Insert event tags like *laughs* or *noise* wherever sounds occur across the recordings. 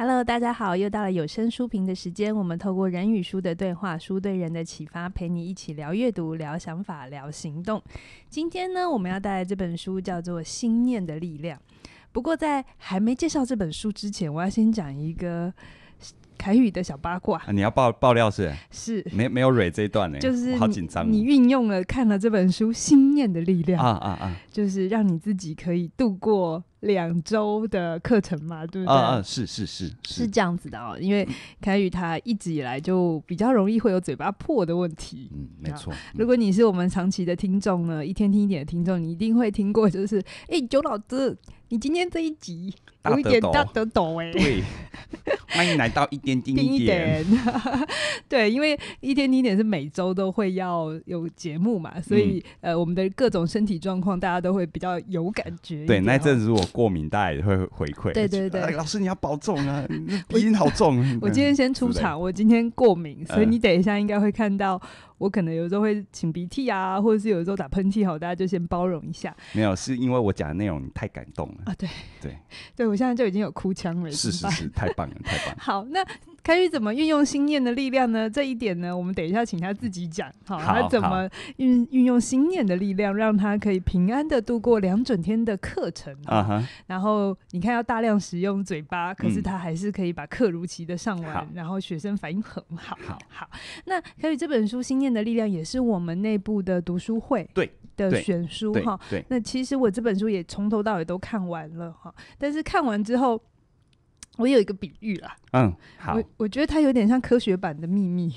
Hello，大家好，又到了有声书评的时间。我们透过人与书的对话，书对人的启发，陪你一起聊阅读、聊想法、聊行动。今天呢，我们要带来这本书叫做《心念的力量》。不过，在还没介绍这本书之前，我要先讲一个凯宇的小八卦。你要爆爆料是？*laughs* 是没没有蕊这一段呢？就是好紧张，你运用了看了这本书《心念的力量》啊啊啊！就是让你自己可以度过。两周的课程嘛，对不对？啊，是是是，是这样子的哦。因为凯宇他一直以来就比较容易会有嘴巴破的问题。嗯，没错。如果你是我们长期的听众呢，一天听一点的听众，你一定会听过，就是哎，九老师，你今天这一集有一点大得抖哎。对，欢迎来到一天听一点。*laughs* 对，因为一天听一点是每周都会要有节目嘛，所以呃，我们的各种身体状况大家都会比较有感觉。对，那阵子我。过敏，大家会回馈。对对对，老师你要保重啊！*laughs* 鼻音好重。*laughs* 我今天先出场，我今天过敏，所以你等一下应该会看到我可能有时候会擤鼻涕啊，或者是有时候打喷嚏，好，大家就先包容一下。没有，是因为我讲的内容太感动了啊！对对对，我现在就已经有哭腔了。是是是，太棒了，太棒。*laughs* 好，那。凯宇怎么运用心念的力量呢？这一点呢，我们等一下请他自己讲。好，他怎么运运用心念的力量，让他可以平安的度过两整天的课程。啊然后你看，要大量使用嘴巴，可是他还是可以把课如期的上完，然后学生反应很好。好，好。那凯宇这本书《心念的力量》也是我们内部的读书会的选书哈。对。那其实我这本书也从头到尾都看完了哈，但是看完之后。我有一个比喻啦，嗯，好，我我觉得它有点像科学版的秘密，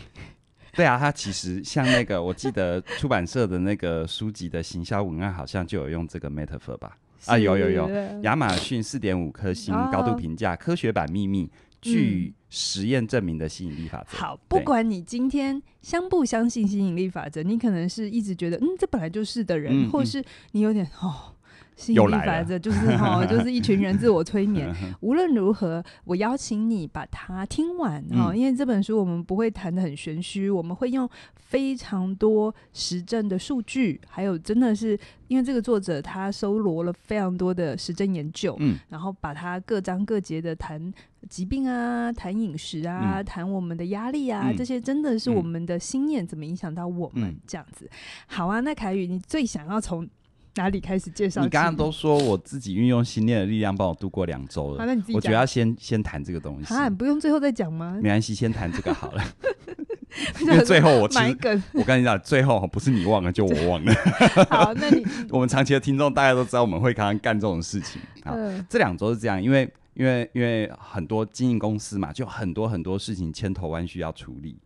对啊，它其实像那个，我记得出版社的那个书籍的行销文案好像就有用这个 metaphor 吧，*laughs* 啊，有有有，亚马逊四点五颗星高度评价科学版秘密，据实验证明的吸引力法则。好，不管你今天相不相信吸引力法则，你可能是一直觉得，嗯，这本来就是的人，或是你有点哦。心里来着，就是哈，*laughs* 就是一群人自我催眠。*laughs* 无论如何，我邀请你把它听完啊。因为这本书我们不会谈的很玄虚，我们会用非常多实证的数据，还有真的是因为这个作者他搜罗了非常多的实证研究，嗯，然后把它各章各节的谈疾病啊，谈饮食啊，谈我们的压力啊，这些真的是我们的心念怎么影响到我们这样子。好啊，那凯宇，你最想要从？哪里开始介绍？你刚刚都说我自己运用心念的力量帮我度过两周了。那你自己，我觉得要先先谈这个东西。啊，不用最后再讲吗？没关系，先谈这个好了。*laughs* 因为最后我买梗，我跟你讲，最后不是你忘了，就我忘了。*laughs* 好，那你 *laughs* 我们长期的听众大家都知道我们会刚刚干这种事情啊。这两周是这样，因为因为因为很多经营公司嘛，就很多很多事情千头万绪要处理。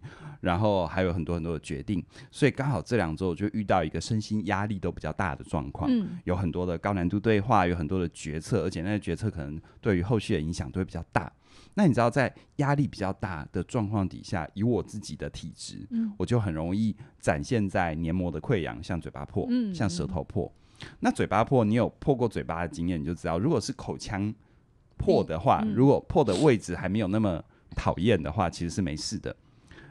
然后还有很多很多的决定，所以刚好这两周就遇到一个身心压力都比较大的状况，嗯，有很多的高难度对话，有很多的决策，而且那些决策可能对于后续的影响都会比较大。那你知道，在压力比较大的状况底下，以我自己的体质，嗯，我就很容易展现在黏膜的溃疡，像嘴巴破，嗯，像舌头破。那嘴巴破，你有破过嘴巴的经验，你就知道，如果是口腔破的话，如果破的位置还没有那么讨厌的话，其实是没事的。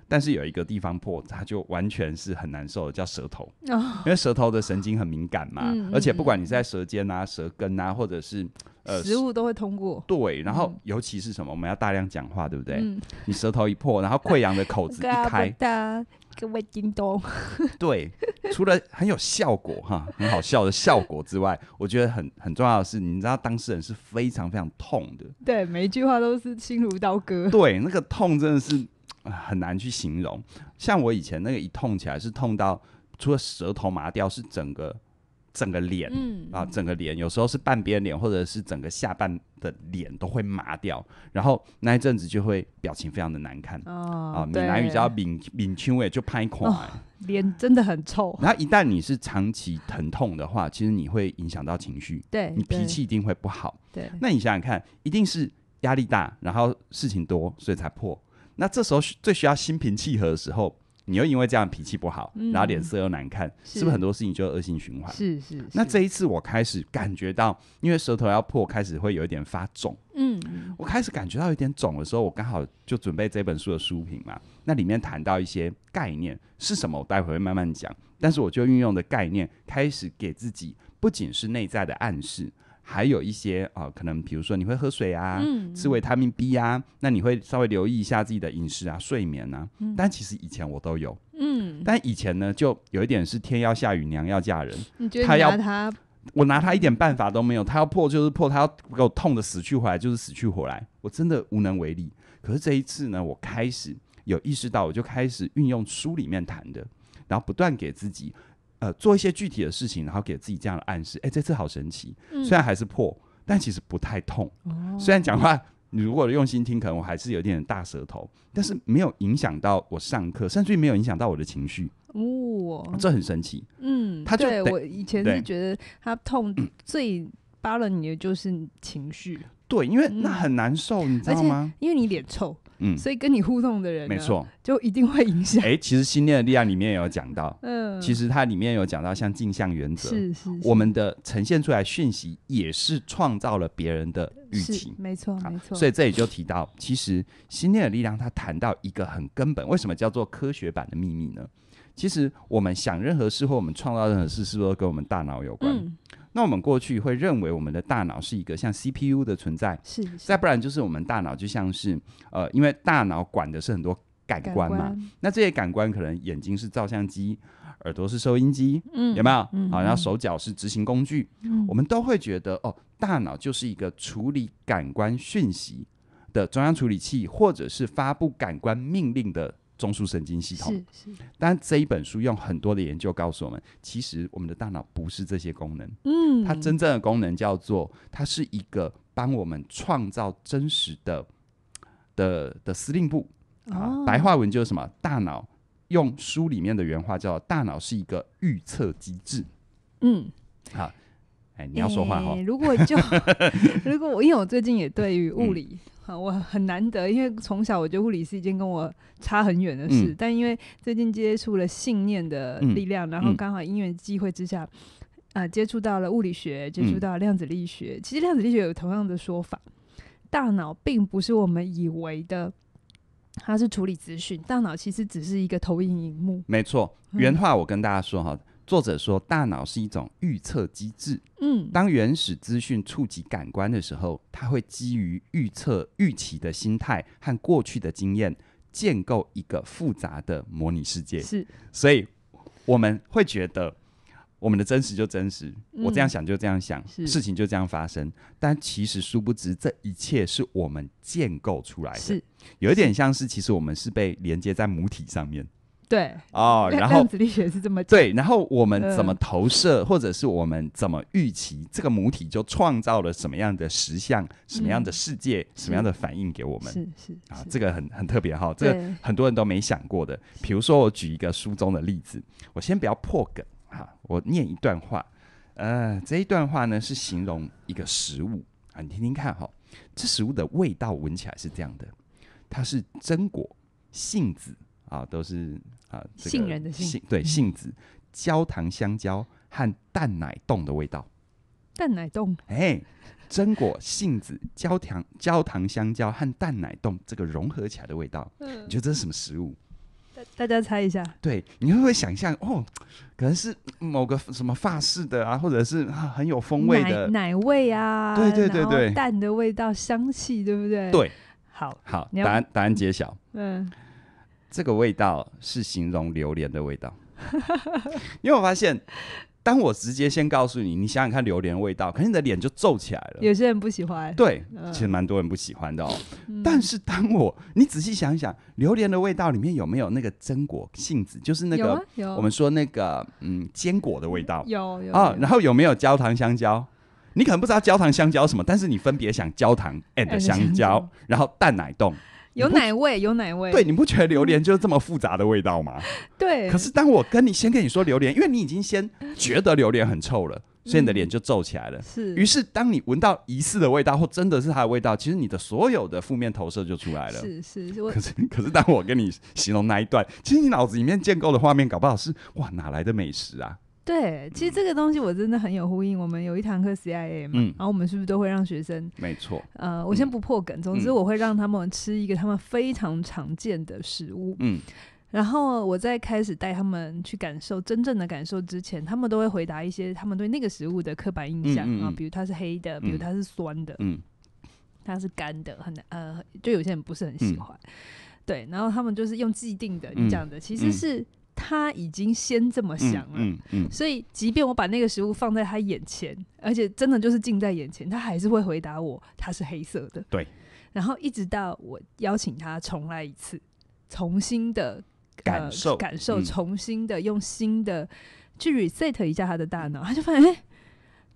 但是有一个地方破，它就完全是很难受，的，叫舌头，因为舌头的神经很敏感嘛，而且不管你在舌尖啊、舌根啊，或者是呃食物都会通过。对，然后尤其是什么，我们要大量讲话，对不对？你舌头一破，然后溃疡的口子 *laughs* 一开，各位叮咚。*laughs* 对，除了很有效果哈，很好笑的效果之外，*laughs* 我觉得很很重要的是，你知道当事人是非常非常痛的，对，每一句话都是心如刀割，对，那个痛真的是。很难去形容，像我以前那个一痛起来是痛到除了舌头麻掉，是整个整个脸，啊，整个脸有时候是半边脸，或者是整个下半的脸都会麻掉，然后那一阵子就会表情非常的难看，啊，闽南语叫“敏敏臭味”，就拍垮，脸真的很臭。然后一旦你是长期疼痛的话，其实你会影响到情绪，对你脾气一定会不好。对，那你想想看，一定是压力大，然后事情多，所以才破。那这时候最需要心平气和的时候，你又因为这样脾气不好，然后脸色又难看，是不是很多事情就恶性循环？是是。那这一次我开始感觉到，因为舌头要破，开始会有一点发肿。嗯，我开始感觉到有点肿的时候，我刚好就准备这本书的书评嘛。那里面谈到一些概念是什么，我待会会慢慢讲。但是我就运用的概念，开始给自己不仅是内在的暗示。还有一些啊，可能比如说你会喝水啊，吃维他命 B 啊，那你会稍微留意一下自己的饮食啊、睡眠啊。但其实以前我都有，嗯，但以前呢，就有一点是天要下雨娘要嫁人，他要我拿他一点办法都没有，他要破就是破，他要给我痛的死去活来就是死去活来，我真的无能为力。可是这一次呢，我开始有意识到，我就开始运用书里面谈的，然后不断给自己。呃，做一些具体的事情，然后给自己这样的暗示。哎，这次好神奇，虽然还是破，但其实不太痛。虽然讲话，你如果用心听，可能我还是有点大舌头，但是没有影响到我上课，甚至于没有影响到我的情绪。哦，这很神奇。嗯，他就我以前是觉得他痛最扒了你的就是情绪，对，因为那很难受，你知道吗？因为你脸臭。嗯，所以跟你互动的人，没错，就一定会影响。哎，其实《心念的力量》里面也有讲到，嗯，其实它里面有讲到像镜像原则，是是，我们的呈现出来讯息也是创造了别人的预期，没错没错。所以这里就提到，其实《心念的力量》它谈到一个很根本，为什么叫做科学版的秘密呢？其实我们想任何事，或我们创造任何事，是不是都跟我们大脑有关？那我们过去会认为我们的大脑是一个像 CPU 的存在，是再不然就是我们大脑就像是呃，因为大脑管的是很多感官嘛，那这些感官可能眼睛是照相机，耳朵是收音机，嗯，有没有？啊，然后手脚是执行工具，我们都会觉得哦，大脑就是一个处理感官讯息的中央处理器，或者是发布感官命令的。中枢神经系统但这一本书用很多的研究告诉我们，其实我们的大脑不是这些功能，嗯，它真正的功能叫做它是一个帮我们创造真实的的的司令部啊，白话文就是什么？大脑用书里面的原话叫大脑是一个预测机制，嗯，好，哎，你要说话哈，如果就 *laughs* 如果我因为我最近也对于物理。我很难得，因为从小我觉得物理是一件跟我差很远的事，但因为最近接触了信念的力量，然后刚好因缘机会之下，啊，接触到了物理学，接触到量子力学。其实量子力学有同样的说法，大脑并不是我们以为的，它是处理资讯，大脑其实只是一个投影荧幕。没错，原话我跟大家说哈。作者说，大脑是一种预测机制。嗯，当原始资讯触及感官的时候，它会基于预测预期的心态和过去的经验，建构一个复杂的模拟世界。是，所以我们会觉得我们的真实就真实，我这样想就这样想，事情就这样发生。但其实殊不知，这一切是我们建构出来的，有一点像是其实我们是被连接在母体上面。对哦，然后量子力学是这么对，然后我们怎么投射，或者是我们怎么预期，这个母体就创造了什么样的实像、什么样的世界、什么样的反应给我们？是是啊，这个很很特别哈，这个很多人都没想过的。比如说，我举一个书中的例子，我先不要破梗哈，我念一段话。呃，这一段话呢是形容一个食物啊，你听听看哈，这食物的味道闻起来是这样的，它是榛果杏子。啊，都是啊，杏仁的杏，对杏子、焦糖香蕉和蛋奶冻的味道。蛋奶冻，哎，榛果、杏子、焦糖、焦糖香蕉和蛋奶冻这个融合起来的味道，嗯、你觉得这是什么食物？大大家猜一下。对，你会不会想象哦？可能是某个什么法式的啊，或者是很有风味的奶味啊？对对对对，蛋的味道、香气，对不对？对。好，好，答案答案揭晓。嗯。这个味道是形容榴莲的味道，因为我发现，当我直接先告诉你，你想想看榴莲味道，可你的脸就皱起来了。有些人不喜欢，对，其实蛮多人不喜欢的哦。但是当我，你仔细想一想，榴莲的味道里面有没有那个榛果、杏子，就是那个我们说那个嗯坚果的味道有有啊，然后有没有焦糖香蕉？你可能不知道焦糖香蕉什么，但是你分别想焦糖 and 香蕉，然后蛋奶冻。有奶味，有奶味。对，你不觉得榴莲就是这么复杂的味道吗？对。可是当我跟你先跟你说榴莲，因为你已经先觉得榴莲很臭了，所以你的脸就皱起来了。是。于是当你闻到疑似的味道或真的是它的味道，其实你的所有的负面投射就出来了。是是。可是可是当我跟你形容那一段，其实你脑子里面建构的画面，搞不好是哇哪来的美食啊？对，其实这个东西我真的很有呼应。我们有一堂课 c i a 嗯，然后我们是不是都会让学生？没错。呃，我先不破梗，总之我会让他们吃一个他们非常常见的食物，嗯，然后我在开始带他们去感受真正的感受之前，他们都会回答一些他们对那个食物的刻板印象啊，比如它是黑的，比如它是酸的，嗯，它是干的，很呃，就有些人不是很喜欢，对，然后他们就是用既定的你讲的，其实是。他已经先这么想了，所以即便我把那个食物放在他眼前，而且真的就是近在眼前，他还是会回答我他是黑色的。对，然后一直到我邀请他重来一次，重新的感受感受，重新的用心的去 reset 一下他的大脑，他就发现。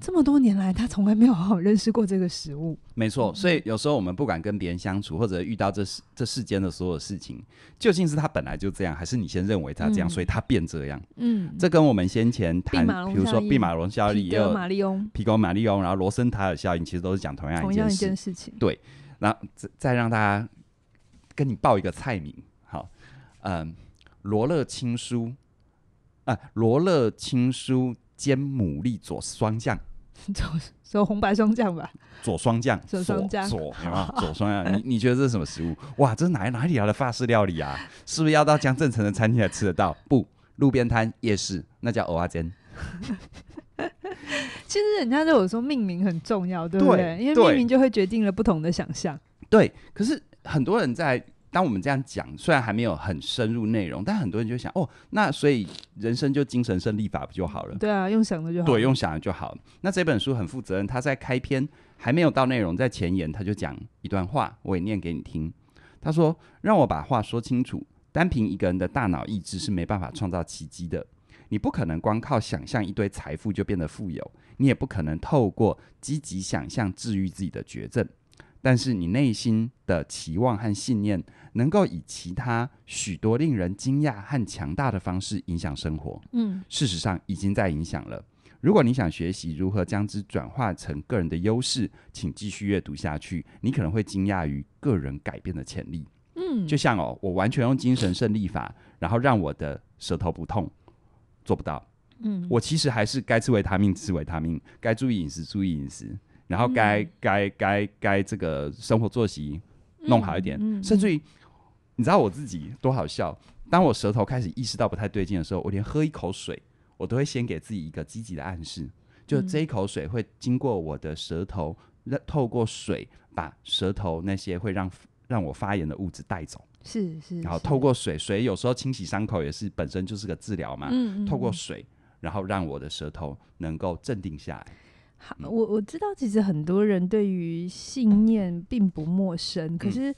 这么多年来，他从来没有好好认识过这个食物。没错，所以有时候我们不管跟别人相处，或者遇到这世这世间的所有事情，究竟是他本来就这样，还是你先认为他这样，所以他变这样。嗯，这跟我们先前谈，比如说毕马龙效应、马利翁、皮格马利翁，然后罗森塔尔效应，其实都是讲同样一样一件事情。对，后再再让大家跟你报一个菜名，好，嗯，罗勒青书，啊，罗勒青书煎牡蛎左双酱，左佐 *laughs* 红白双酱吧。左双酱，左双酱，左你看，*laughs* 双酱。你你觉得这是什么食物？哇，这是哪哪里来的法式料理啊？是不是要到江镇城的餐厅才吃得到？不，路边摊、夜市，那叫蚵仔煎。*laughs* 其实人家都有说命名很重要，对不对？因为命名就会决定了不同的想象。对，可是很多人在。当我们这样讲，虽然还没有很深入内容，但很多人就想：哦，那所以人生就精神胜利法不就好了？对啊，用想了就好。对，用想了就好那这本书很负责任，他在开篇还没有到内容，在前言他就讲一段话，我也念给你听。他说：“让我把话说清楚，单凭一个人的大脑意志是没办法创造奇迹的。你不可能光靠想象一堆财富就变得富有，你也不可能透过积极想象治愈自己的绝症。”但是你内心的期望和信念，能够以其他许多令人惊讶和强大的方式影响生活。嗯，事实上已经在影响了。如果你想学习如何将之转化成个人的优势，请继续阅读下去。你可能会惊讶于个人改变的潜力。嗯，就像哦，我完全用精神胜利法，然后让我的舌头不痛，做不到。嗯，我其实还是该吃维他命吃维他命，该注意饮食注意饮食。然后该该该该这个生活作息弄好一点，甚至于你知道我自己多好笑。当我舌头开始意识到不太对劲的时候，我连喝一口水，我都会先给自己一个积极的暗示，就这一口水会经过我的舌头，让透过水把舌头那些会让让我发炎的物质带走。是是，然后透过水，水有时候清洗伤口也是本身就是个治疗嘛。透过水，然后让我的舌头能够镇定下来。我我知道，其实很多人对于信念并不陌生。可是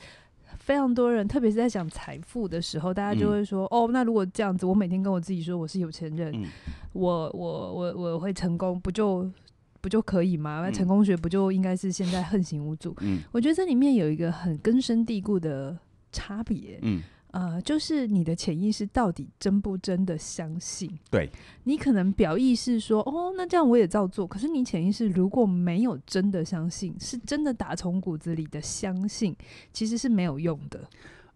非常多人，特别是在讲财富的时候，大家就会说：“哦，那如果这样子，我每天跟我自己说我是有钱人，我我我我会成功，不就不就可以吗？那成功学不就应该是现在横行无阻？”嗯，我觉得这里面有一个很根深蒂固的差别。嗯。呃，就是你的潜意识到底真不真的相信？对，你可能表意识说，哦，那这样我也照做。可是你潜意识如果没有真的相信，是真的打从骨子里的相信，其实是没有用的。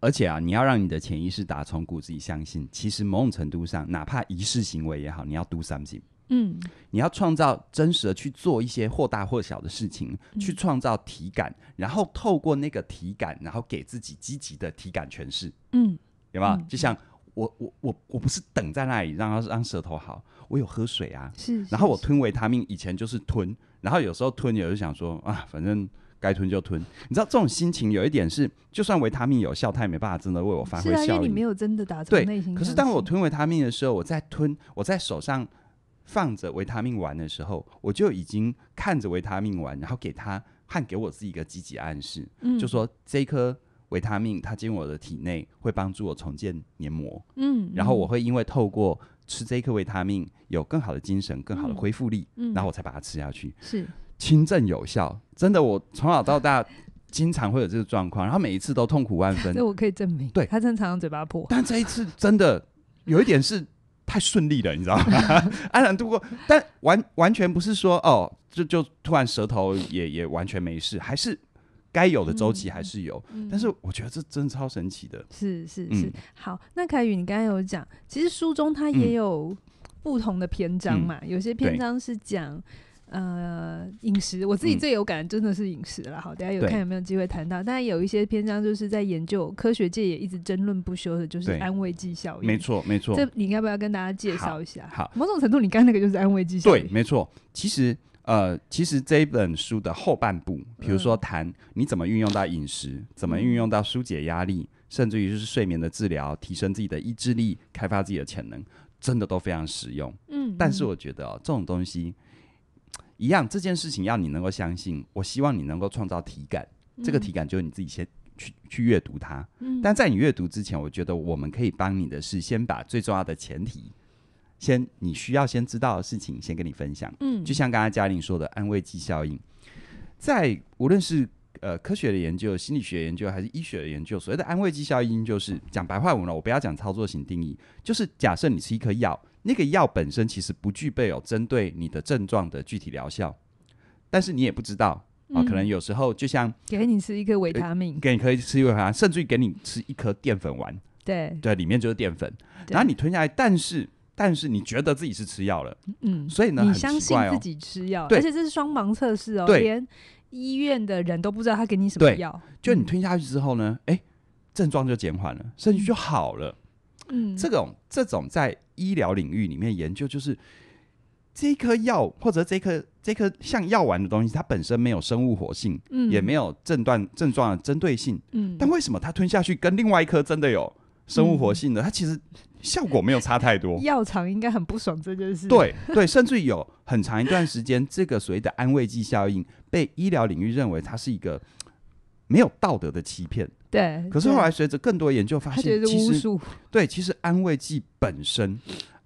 而且啊，你要让你的潜意识打从骨子里相信，其实某种程度上，哪怕仪式行为也好，你要 do something。嗯，你要创造真实的去做一些或大或小的事情，去创造体感，然后透过那个体感，然后给自己积极的体感诠释。嗯，有吗？就像我我我我不是等在那里，让让舌头好，我有喝水啊，是。然后我吞维他命，以前就是吞，然后有时候吞，有时候想说啊，反正该吞就吞。你知道这种心情，有一点是，就算维他命有效，他也没办法真的为我发挥效益。你没有真的达成内心。可是当我吞维他命的时候，我在吞，我在手上。放着维他命丸的时候，我就已经看着维他命丸，然后给他和给我自己一个积极暗示，就说这一颗维他命它进我的体内会帮助我重建黏膜，嗯，然后我会因为透过吃这一颗维他命有更好的精神、更好的恢复力，嗯，然后我才把它吃下去，是清症有效，真的，我从小到大经常会有这个状况，然后每一次都痛苦万分，那 *laughs* 我可以证明，对，他正常嘴巴破，但这一次真的有一点是。太顺利了，你知道吗？安然度过，但完完全不是说哦，就就突然舌头也也完全没事，还是该有的周期还是有，但是我觉得这真的超神奇的。是是是，好，那凯宇，你刚刚有讲，其实书中它也有不同的篇章嘛，有些篇章是讲。呃，饮食我自己最有感真的是饮食了，好，大家有看有没有机会谈到。但有一些篇章就是在研究，科学界也一直争论不休的，就是安慰剂效应。没错，没错，这你应该不要跟大家介绍一下。好，某种程度，你刚那个就是安慰剂效应。对，没错。其实，呃，其实这一本书的后半部，比如说谈你怎么运用到饮食，怎么运用到疏解压力，甚至于就是睡眠的治疗，提升自己的意志力，开发自己的潜能，真的都非常实用。嗯，但是我觉得哦，这种东西。一样，这件事情要你能够相信。我希望你能够创造体感，这个体感就是你自己先去去阅读它。嗯，但在你阅读之前，我觉得我们可以帮你的是先把最重要的前提，先你需要先知道的事情先跟你分享。嗯，就像刚才嘉玲说的，安慰剂效应，在无论是呃科学的研究、心理学研究还是医学的研究，所谓的安慰剂效应就是讲白话文了，我不要讲操作型定义，就是假设你吃一颗药。那个药本身其实不具备有针对你的症状的具体疗效，但是你也不知道啊，可能有时候就像给你吃一颗维他命，给你可以吃一颗，甚至于给你吃一颗淀粉丸，对，对，里面就是淀粉，然后你吞下来，但是但是你觉得自己是吃药了，嗯，所以呢，你相信自己吃药，而且这是双盲测试哦，连医院的人都不知道他给你什么药，就你吞下去之后呢，哎，症状就减缓了，甚至就好了，嗯，这种这种在。医疗领域里面研究就是，这颗药或者这颗这颗像药丸的东西，它本身没有生物活性，嗯，也没有症状症状的针对性，嗯，但为什么它吞下去跟另外一颗真的有生物活性的，它其实效果没有差太多。药厂应该很不爽这件事，对 *laughs* 对，甚至有很长一段时间，这个所谓的安慰剂效应被医疗领域认为它是一个没有道德的欺骗。对，可是后来随着更多研究发现，其实对，其实安慰剂本身，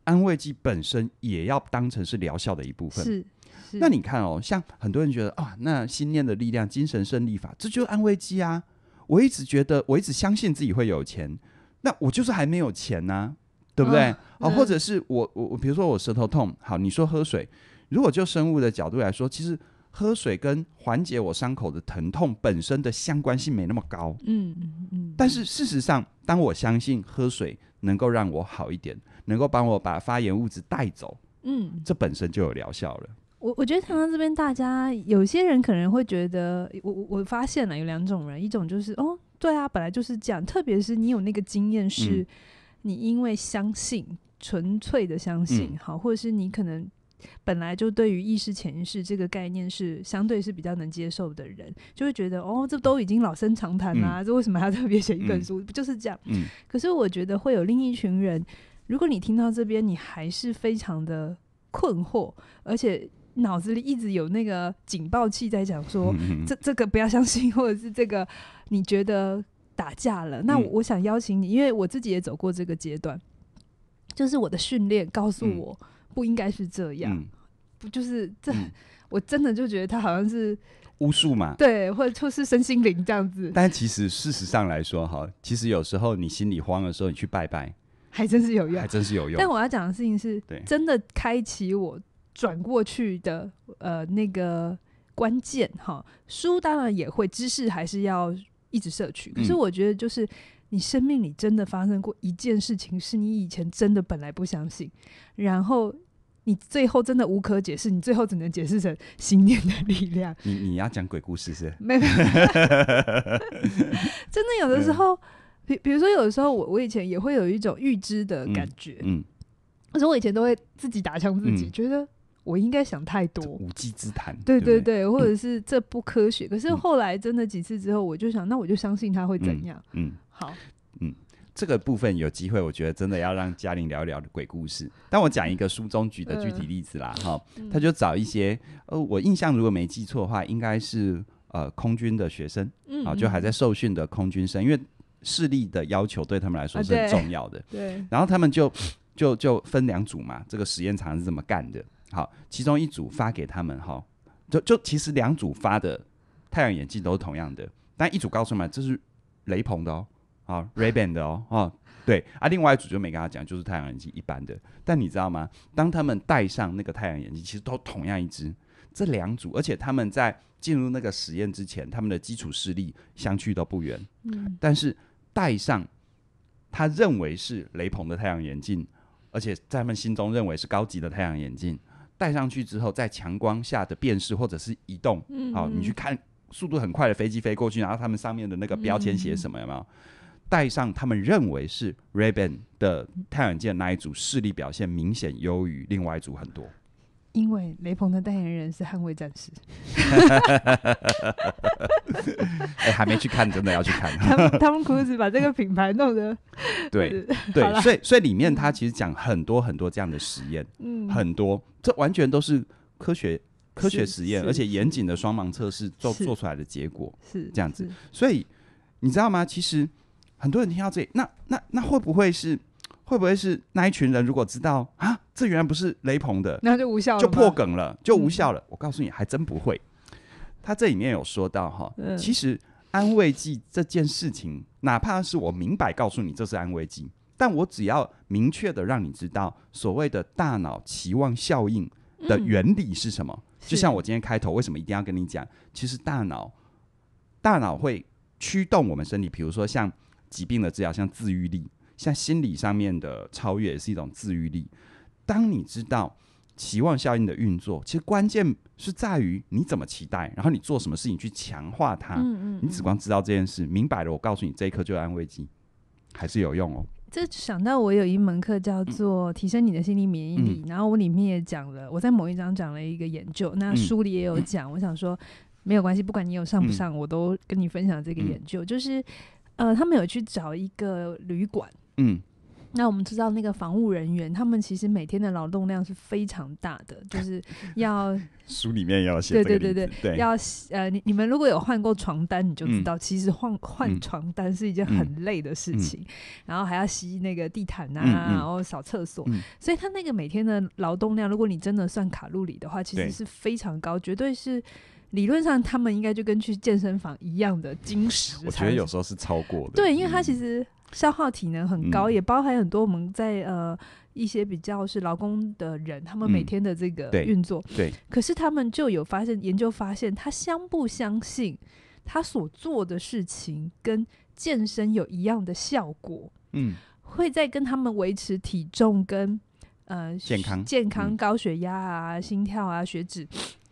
安慰剂本身也要当成是疗效的一部分。是，那你看哦，像很多人觉得啊，那心念的力量、精神胜利法，这就是安慰剂啊。我一直觉得，我一直相信自己会有钱，那我就是还没有钱呢，对不对？哦，或者是我，我，比如说我舌头痛，好，你说喝水，如果就生物的角度来说，其实。喝水跟缓解我伤口的疼痛本身的相关性没那么高，嗯嗯嗯，但是事实上，当我相信喝水能够让我好一点，能够帮我把发炎物质带走，嗯，这本身就有疗效了。我我觉得常常这边，大家有些人可能会觉得，我我发现了有两种人，一种就是哦，对啊，本来就是这样，特别是你有那个经验，是你因为相信，纯粹的相信，好，或者是你可能。本来就对于意识、潜意识这个概念是相对是比较能接受的人，就会觉得哦，这都已经老生常谈啊，这为什么要特别写一本书？不就是这样？嗯。可是我觉得会有另一群人，如果你听到这边，你还是非常的困惑，而且脑子里一直有那个警报器在讲说，这这个不要相信，或者是这个你觉得打架了。那我我想邀请你，因为我自己也走过这个阶段，就是我的训练告诉我。不应该是这样，不就是这？*laughs* 我真的就觉得他好像是巫术嘛，对，或者就是身心灵这样子。但其实事实上来说，哈，其实有时候你心里慌的时候，你去拜拜还真是有用，还真是有用。但我要讲的事情是，对，真的开启我转过去的呃那个关键哈。书当然也会，知识还是要一直摄取。可是我觉得，就是你生命里真的发生过一件事情，是你以前真的本来不相信，然后。你最后真的无可解释，你最后只能解释成信念的力量。你你要讲鬼故事是？没有，*laughs* 真的有的时候，比比如说有的时候，我我以前也会有一种预知的感觉，嗯，可是我以前都会自己打枪自己，觉得我应该想太多，无稽之谈。对对对，或者是这不科学。可是后来真的几次之后，我就想，那我就相信他会怎样。嗯，好。这个部分有机会，我觉得真的要让嘉玲聊一聊鬼故事。但我讲一个书中举的具体例子啦，哈，他就找一些，呃，我印象如果没记错的话，应该是呃空军的学生，啊，就还在受训的空军生，因为视力的要求对他们来说是很重要的。*laughs* 对。然后他们就就就分两组嘛，这个实验场是这么干的。好，其中一组发给他们，哈，就就其实两组发的太阳眼镜都是同样的，但一组告诉们这是雷朋的哦。啊，Rayban 的哦，哦，对，啊，另外一组就没跟他讲，就是太阳眼镜一般的。但你知道吗？当他们戴上那个太阳眼镜，其实都同样一只这两组，而且他们在进入那个实验之前，他们的基础视力相去都不远。嗯，但是戴上他认为是雷朋的太阳眼镜，而且在他们心中认为是高级的太阳眼镜，戴上去之后，在强光下的辨识或者是移动，嗯，好，你去看速度很快的飞机飞过去，然后他们上面的那个标签写什么有没有？带上他们认为是 Ray Ban 的太阳镜那一组视力表现明显优于另外一组很多，因为雷鹏的代言人是捍卫战士。*laughs* 哎，还没去看，真的要去看。*laughs* 他们他们苦死把这个品牌弄得 *laughs* 对对，所以所以里面他其实讲很多很多这样的实验，嗯，很多这完全都是科学科学实验，而且严谨的双盲测试做做出来的结果是这样子。所以你知道吗？其实。很多人听到这，那那那会不会是会不会是那一群人？如果知道啊，这原来不是雷鹏的，那就无效，了，就破梗了，就无效了。我告诉你，还真不会。他这里面有说到哈，其实安慰剂这件事情，哪怕是我明摆告诉你这是安慰剂，但我只要明确的让你知道，所谓的大脑期望效应的原理是什么。就像我今天开头为什么一定要跟你讲，其实大脑大脑会驱动我们身体，比如说像。疾病的治疗像治愈力，像心理上面的超越也是一种治愈力。当你知道期望效应的运作，其实关键是在于你怎么期待，然后你做什么事情去强化它。嗯嗯。你只光知道这件事，明摆着我告诉你，这一刻就有安慰剂，还是有用哦。这想到我有一门课叫做提升你的心理免疫力，然后我里面也讲了，我在某一章讲了一个研究，那书里也有讲。我想说，没有关系，不管你有上不上，我都跟你分享这个研究，就是。呃，他们有去找一个旅馆。嗯，那我们知道那个防务人员，他们其实每天的劳动量是非常大的，就是要 *laughs* 书里面要写，对对对对，要呃，你你们如果有换过床单，你就知道，其实换换床单是一件很累的事情，然后还要吸那个地毯啊，然后扫厕所，所以他那个每天的劳动量，如果你真的算卡路里的话，其实是非常高，绝对是。理论上，他们应该就跟去健身房一样的精实。我觉得有时候是超过的。对，因为它其实消耗体能很高，也包含很多我们在呃一些比较是劳工的人，他们每天的这个运作。对。可是他们就有发现研究发现，他相不相信他所做的事情跟健身有一样的效果？嗯。会在跟他们维持体重跟呃健康健康高血压啊、心跳啊、血脂。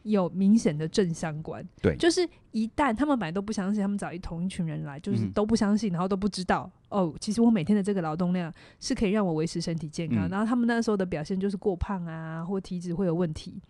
有明显的正相关，对，就是一旦他们本来都不相信，他们找一同一群人来，就是都不相信，然后都不知道，哦，其实我每天的这个劳动量是可以让我维持身体健康，然后他们那时候的表现就是过胖啊，或体脂会有问题。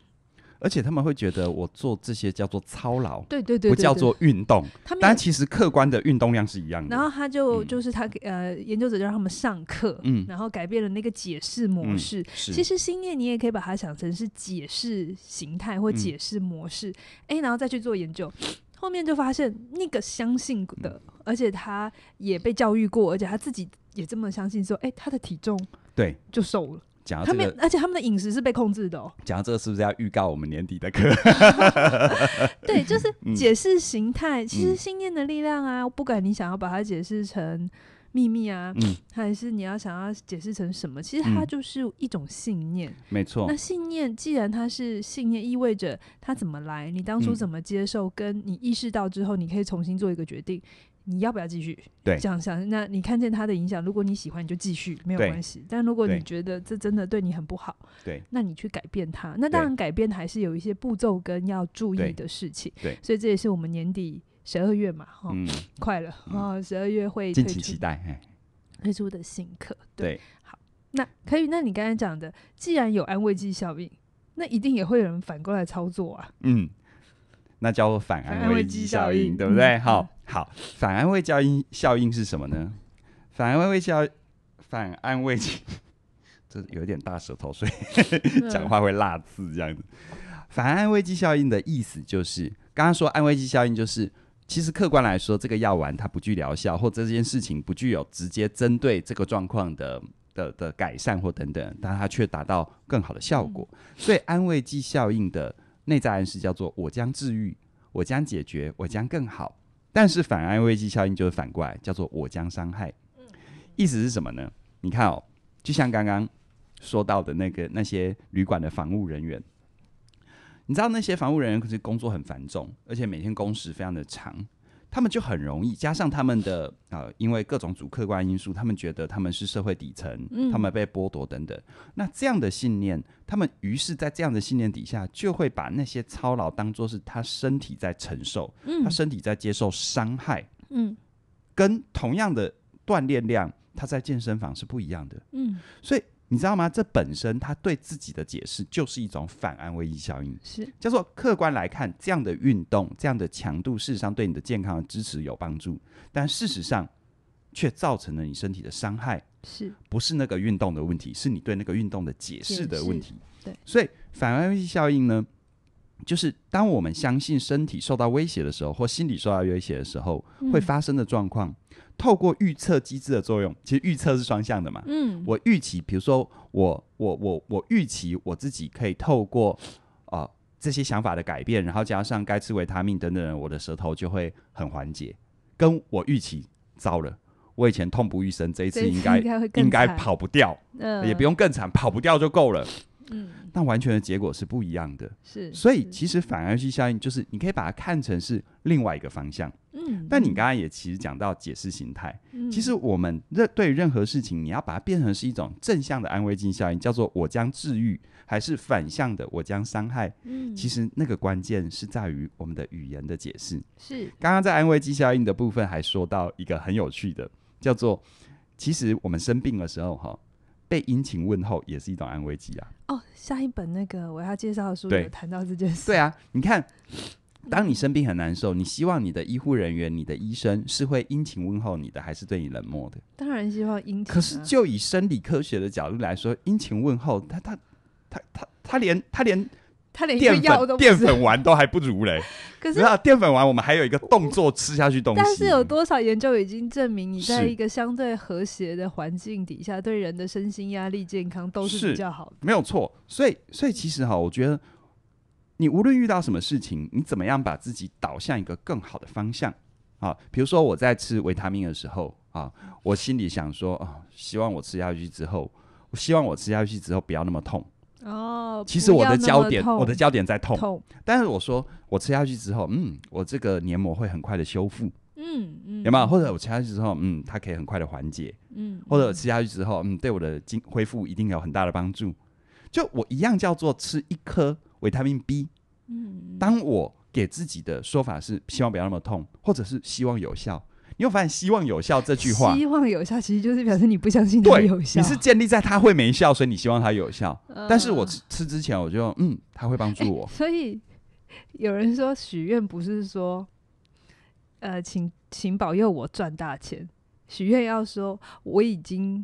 而且他们会觉得我做这些叫做操劳，对对对，不叫做运动。他们，但其实客观的运动量是一样的。然后他就就是他呃，研究者就让他们上课，嗯，然后改变了那个解释模式。其实心念你也可以把它想成是解释形态或解释模式。哎，然后再去做研究，后面就发现那个相信的，而且他也被教育过，而且他自己也这么相信，说哎，他的体重对就瘦了。讲他们，而且他们的饮食是被控制的哦。讲到这个，是不是要预告我们年底的课？*laughs* 对，就是 *laughs* 解释形态。其实信念的力量啊，不管你想要把它解释成秘密啊，还是你要想要解释成什么，其实它就是一种信念。没错。那信念，既然它是信念，意味着它怎么来？你当初怎么接受？跟你意识到之后，你可以重新做一个决定。你要不要继续想想？那你看见他的影响，如果你喜欢，你就继续，没有关系。但如果你觉得这真的对你很不好，对，那你去改变他。那当然，改变还是有一些步骤跟要注意的事情。对，所以这也是我们年底十二月嘛，哈，快了啊！十二月会敬请期待推出的新课。对，好，那可以。那你刚才讲的，既然有安慰剂效应，那一定也会有人反过来操作啊。嗯，那叫做反安慰剂效应，对不对？好。好，反安慰效应效应是什么呢？反安慰效，反安慰剂，*laughs* 这有点大舌头，所以讲话会辣字这样子。反安慰剂效应的意思就是，刚刚说安慰剂效应，就是其实客观来说，这个药丸它不具疗效，或这件事情不具有直接针对这个状况的的的改善或等等，但它却达到更好的效果。所以安慰剂效应的内在暗示叫做“我将治愈，我将解决，我将更好”。但是反安慰剂效应就是反过来，叫做我将伤害。意思是什么呢？你看哦，就像刚刚说到的那个那些旅馆的防务人员，你知道那些防务人员可是工作很繁重，而且每天工时非常的长。他们就很容易，加上他们的啊，因为各种主客观因素，他们觉得他们是社会底层，他们被剥夺等等。那这样的信念，他们于是在这样的信念底下，就会把那些操劳当做是他身体在承受，他身体在接受伤害。嗯，跟同样的锻炼量，他在健身房是不一样的。嗯，所以。你知道吗？这本身他对自己的解释就是一种反安慰剂效应，是叫做客观来看，这样的运动、这样的强度，事实上对你的健康支持有帮助，但事实上却造成了你身体的伤害。是，不是那个运动的问题，是你对那个运动的解释的问题。对，所以反安慰剂效应呢？就是当我们相信身体受到威胁的时候，或心理受到威胁的时候，会发生的状况，透过预测机制的作用，其实预测是双向的嘛。嗯，我预期，比如说我我我我预期我自己可以透过呃这些想法的改变，然后加上该吃维他命等等，我的舌头就会很缓解。跟我预期，糟了，我以前痛不欲生，这一次应该应该跑不掉，也不用更惨，跑不掉就够了。嗯，那完全的结果是不一样的。是，所以其实反而是效应，就是你可以把它看成是另外一个方向。嗯，但你刚刚也其实讲到解释形态，其实我们任对任何事情，你要把它变成是一种正向的安慰剂效应，叫做我将治愈，还是反向的我将伤害？嗯，其实那个关键是在于我们的语言的解释。是，刚刚在安慰剂效应的部分还说到一个很有趣的，叫做其实我们生病的时候哈。被殷勤问候也是一种安慰剂啊！哦，下一本那个我要介绍的书有谈到这件事。对啊，你看，当你生病很难受，你希望你的医护人员、你的医生是会殷勤问候你的，还是对你冷漠的？当然希望殷勤。可是，就以生理科学的角度来说，殷勤问候，他他他他他连他连。他连一个药都、淀粉丸都还不如嘞。*laughs* 可是啊，淀粉丸我们还有一个动作吃下去东西。但是有多少研究已经证明，你在一个相对和谐的环境底下，对人的身心压力、健康都是比较好的，没有错。所以，所以其实哈，我觉得你无论遇到什么事情，你怎么样把自己导向一个更好的方向啊。比如说我在吃维他命的时候啊，我心里想说，希望我吃下去之后，我希望我吃下去之后不要那么痛。其实我的焦点，我的焦点在痛。但是我说，我吃下去之后，嗯，我这个黏膜会很快的修复。嗯嗯，有没有？或者我吃下去之后，嗯，它可以很快的缓解。嗯，或者吃下去之后，嗯，对我的经恢复一定有很大的帮助。就我一样叫做吃一颗维他命 B。嗯，当我给自己的说法是希望不要那么痛，或者是希望有效。因为发现“希望有效”这句话，希望有效其实就是表示你不相信它有效。你是建立在它会没效，所以你希望它有效。但是我吃吃之前，我就嗯，它会帮助我。*laughs* 所以有人说，许愿不是说，呃，请请保佑我赚大钱。许愿要说我已经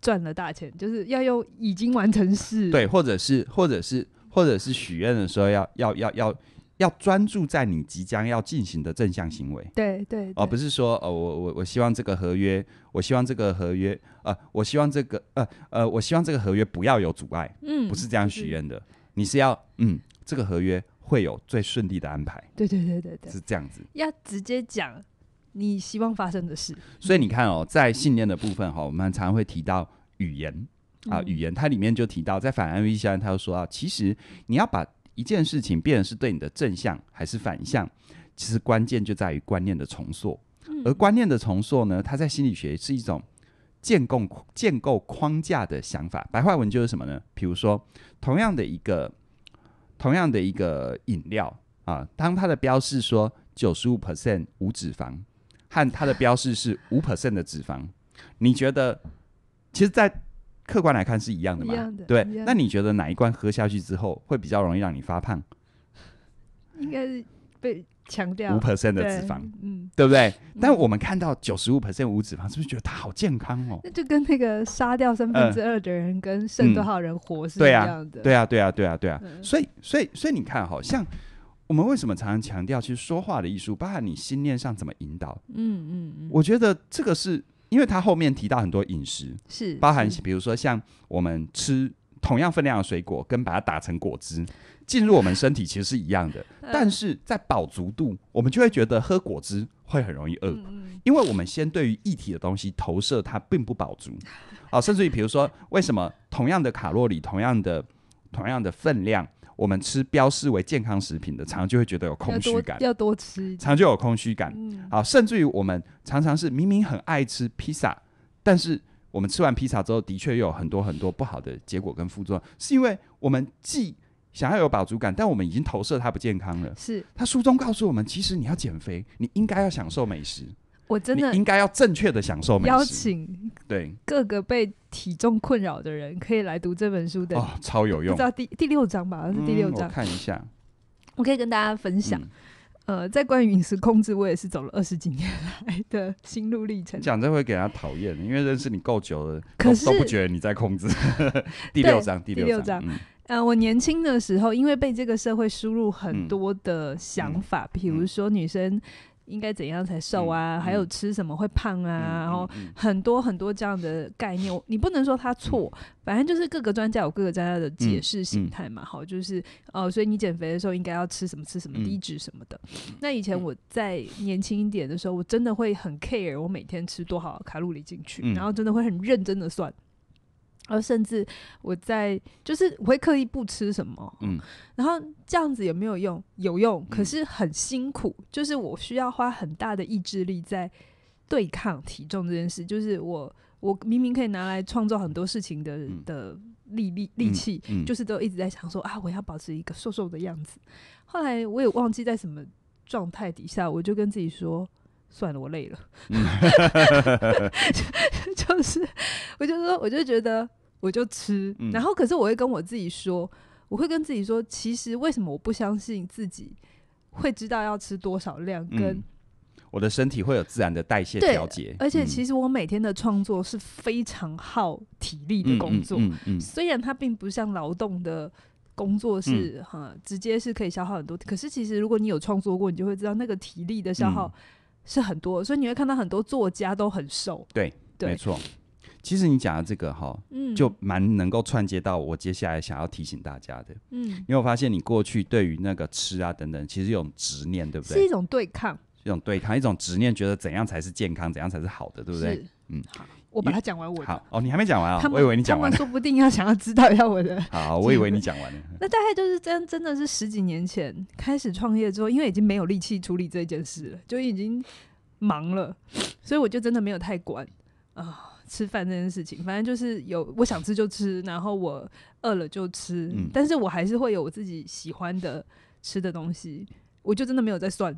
赚了大钱，就是要用已经完成式。对，或者是或者是或者是许愿的时候要要要要。要专注在你即将要进行的正向行为。对对。哦，不是说哦，我我我希望这个合约，我希望这个合约，呃，我希望这个呃呃，我希望这个合约不要有阻碍。嗯，不是这样许愿的，你是要嗯，这个合约会有最顺利的安排。对对对对对，是这样子。要直接讲你希望发生的事。所以你看哦，在信念的部分哈，我们常常会提到语言啊，语言它里面就提到，在反安危剂实他就说啊，其实你要把。一件事情变的是对你的正向还是反向，其实关键就在于观念的重塑。而观念的重塑呢，它在心理学是一种建构建构框架的想法。白话文就是什么呢？比如说，同样的一个同样的一个饮料啊，当它的标示说九十五 percent 无脂肪，和它的标示是五 percent 的脂肪，你觉得，其实，在客观来看是一样的嘛？对，那你觉得哪一罐喝下去之后会比较容易让你发胖？应该是被强调五 percent 的脂肪，嗯，对不对？但我们看到九十五 percent 无脂肪，是不是觉得它好健康哦？那就跟那个杀掉三分之二的人，跟剩多少人活是一样的？对啊，对啊，对啊，对啊！所以，所以，所以你看，好像我们为什么常常强调其实说话的艺术，包含你心念上怎么引导？嗯嗯嗯，我觉得这个是。因为它后面提到很多饮食，是包含比如说像我们吃同样分量的水果，跟把它打成果汁进入我们身体其实是一样的，*laughs* 但是在饱足度，我们就会觉得喝果汁会很容易饿，因为我们先对于一体的东西投射它并不饱足，啊，*laughs* 甚至于比如说为什么同样的卡路里，同样的同样的分量。我们吃标示为健康食品的，常常就会觉得有空虚感，要多吃，常就有空虚感。好，甚至于我们常常是明明很爱吃披萨，但是我们吃完披萨之后，的确又有很多很多不好的结果跟副作用，是因为我们既想要有饱足感，但我们已经投射它不健康了。是他书中告诉我们，其实你要减肥，你应该要享受美食。我真的应该要正确的享受美食。对各个被体重困扰的人，可以来读这本书的哦，超有用。到第第六章吧，是第六章。看一下，我可以跟大家分享。呃，在关于饮食控制，我也是走了二十几年来的心路历程。讲这会给人家讨厌，因为认识你够久了，可是都不觉得你在控制。*laughs* 第六章，第六章。嗯，我年轻的时候，因为被这个社会输入很多的想法，比如说女生。应该怎样才瘦啊？还有吃什么会胖啊？然后很多很多这样的概念，你不能说它错，反正就是各个专家有各个专家的解释形态嘛。好，就是呃，所以你减肥的时候应该要吃什么？吃什么低脂什么的。那以前我在年轻一点的时候，我真的会很 care，我每天吃多少卡路里进去，然后真的会很认真的算。而甚至我在就是我会刻意不吃什么，嗯，然后这样子有没有用？有用，可是很辛苦，就是我需要花很大的意志力在对抗体重这件事。就是我我明明可以拿来创造很多事情的的力力力气，就是都一直在想说啊，我要保持一个瘦瘦的样子。后来我也忘记在什么状态底下，我就跟自己说，算了，我累了。*laughs* *laughs* 就是我就说，我就觉得。我就吃，然后可是我会跟我自己说，我会跟自己说，其实为什么我不相信自己会知道要吃多少量？跟我的身体会有自然的代谢调节。而且其实我每天的创作是非常耗体力的工作，虽然它并不像劳动的工作是哈直接是可以消耗很多，可是其实如果你有创作过，你就会知道那个体力的消耗是很多，所以你会看到很多作家都很瘦。对，没错。其实你讲的这个哈，嗯，就蛮能够串接到我接下来想要提醒大家的，嗯，因为我发现你过去对于那个吃啊等等，其实有执念，对不对？是一种对抗，一种对抗，一种执念，觉得怎样才是健康，怎样才是好的，对不对？嗯，好，我把它讲完，我好，哦，你还没讲完啊，我以为你讲完了，说不定要想要知道一下我的，*laughs* 好，我以为你讲完了，*laughs* 那大概就是真真的是十几年前开始创业之后，因为已经没有力气处理这件事了，就已经忙了，所以我就真的没有太管啊。吃饭这件事情，反正就是有我想吃就吃，然后我饿了就吃，但是我还是会有我自己喜欢的吃的东西，我就真的没有在算，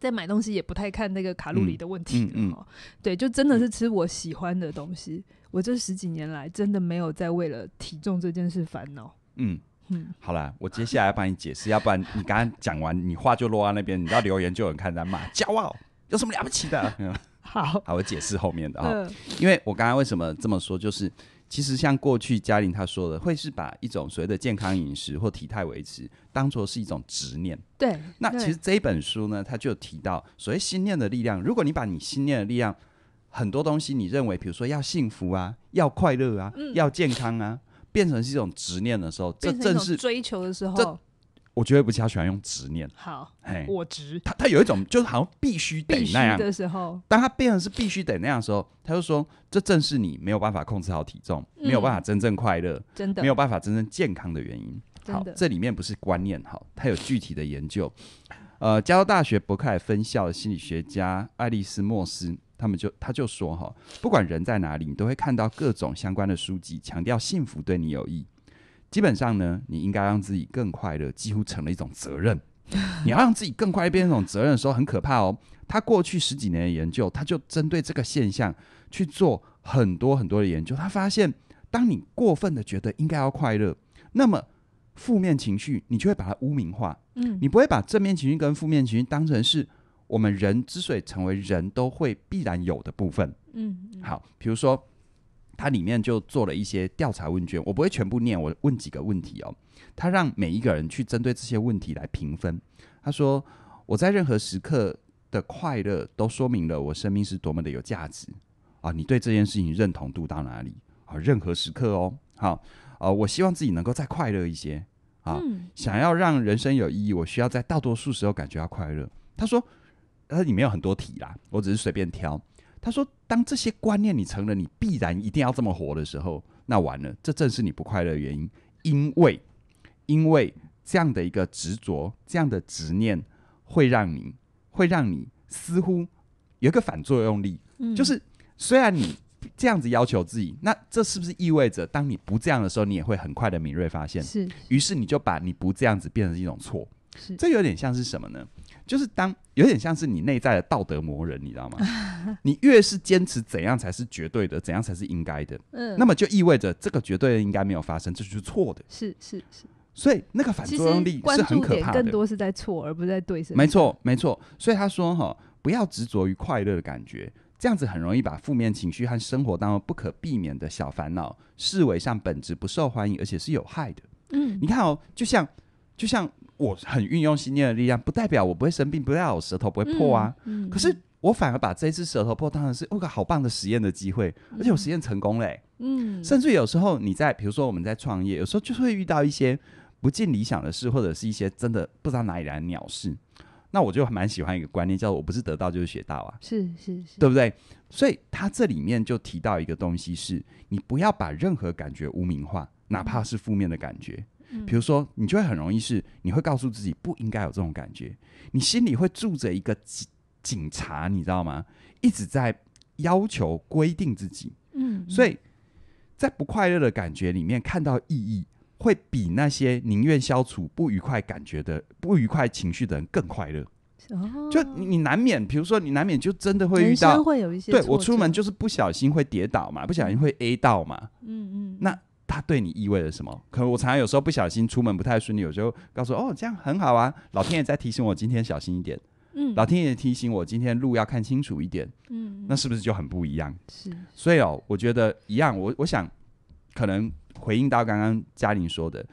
在买东西也不太看那个卡路里的问题，嗯嗯，对，就真的是吃我喜欢的东西，我这十几年来真的没有在为了体重这件事烦恼，嗯嗯，好了，我接下来要帮你解释，要不然你刚刚讲完，你话就落到那边，你到留言就有人看在骂，骄傲有什么了不起的？好，好，我解释后面的哈，因为我刚刚为什么这么说，就是其实像过去嘉玲她说的，会是把一种所谓的健康饮食或体态维持当做是一种执念。对，那其实这一本书呢，它就提到所谓心念的力量。如果你把你心念的力量，很多东西你认为，比如说要幸福啊，要快乐啊，要健康啊，变成是一种执念的时候，这正是追求的时候。我觉得不是他喜欢用执念，好，我执他他有一种就是好像必须得那样的时候，当他变成是必须得那样的时候，他就说，这正是你没有办法控制好体重，没有办法真正快乐，真的没有办法真正健康的原因。好，这里面不是观念，好，他有具体的研究。呃，加州大学伯克莱分校的心理学家爱丽丝·莫斯，他们就他就说，哈，不管人在哪里，你都会看到各种相关的书籍，强调幸福对你有益。基本上呢，你应该让自己更快乐，几乎成了一种责任。*laughs* 你要让自己更快变成一种责任的时候，很可怕哦。他过去十几年的研究，他就针对这个现象去做很多很多的研究。他发现，当你过分的觉得应该要快乐，那么负面情绪你就会把它污名化。嗯，你不会把正面情绪跟负面情绪当成是我们人之所以成为人都会必然有的部分。嗯，好，比如说。它里面就做了一些调查问卷，我不会全部念，我问几个问题哦。他让每一个人去针对这些问题来评分。他说：“我在任何时刻的快乐，都说明了我生命是多么的有价值。”啊，你对这件事情认同度到哪里？啊，任何时刻哦，好，呃，我希望自己能够再快乐一些啊，想要让人生有意义，我需要在大多数时候感觉到快乐。他说，呃，里面有很多题啦，我只是随便挑。他说：“当这些观念你承认，你必然一定要这么活的时候，那完了，这正是你不快乐的原因。因为，因为这样的一个执着，这样的执念，会让你，会让你似乎有一个反作用力。就是虽然你这样子要求自己，那这是不是意味着当你不这样的时候，你也会很快的敏锐发现？是。于是你就把你不这样子变成一种错。”这有点像是什么呢？就是当有点像是你内在的道德魔人，你知道吗？*laughs* 你越是坚持怎样才是绝对的，怎样才是应该的，嗯，那么就意味着这个绝对应该没有发生，这就是错的。是是是，所以那个反作用力是很可怕的。更多是在错，而不是在对上。没错，没错。所以他说哈，不要执着于快乐的感觉，这样子很容易把负面情绪和生活当中不可避免的小烦恼视为像本质不受欢迎，而且是有害的。嗯，你看哦，就像就像。我很运用心念的力量，不代表我不会生病，不代表我舌头不会破啊。可是我反而把这只舌头破，当然是一个好棒的实验的机会，而且我实验成功嘞。嗯，甚至有时候你在，比如说我们在创业，有时候就会遇到一些不尽理想的事，或者是一些真的不知道哪里来的鸟事。那我就蛮喜欢一个观念，叫做我不是得到就是学到啊。是是是，对不对？所以他这里面就提到一个东西，是你不要把任何感觉污名化，哪怕是负面的感觉。比如说，你就会很容易是，你会告诉自己不应该有这种感觉，你心里会住着一个警警察，你知道吗？一直在要求规定自己。嗯，所以在不快乐的感觉里面看到意义，会比那些宁愿消除不愉快感觉的不愉快情绪的人更快乐。就你难免，比如说你难免就真的会遇到，会有一些对我出门就是不小心会跌倒嘛，不小心会 A 到嘛。嗯嗯，那。它对你意味着什么？可能我常常有时候不小心出门不太顺利，有时候告诉哦，这样很好啊，老天爷在提醒我今天小心一点，嗯，老天爷提醒我今天路要看清楚一点，嗯，那是不是就很不一样？是，所以哦，我觉得一样。我我想可能回应到刚刚嘉玲说的，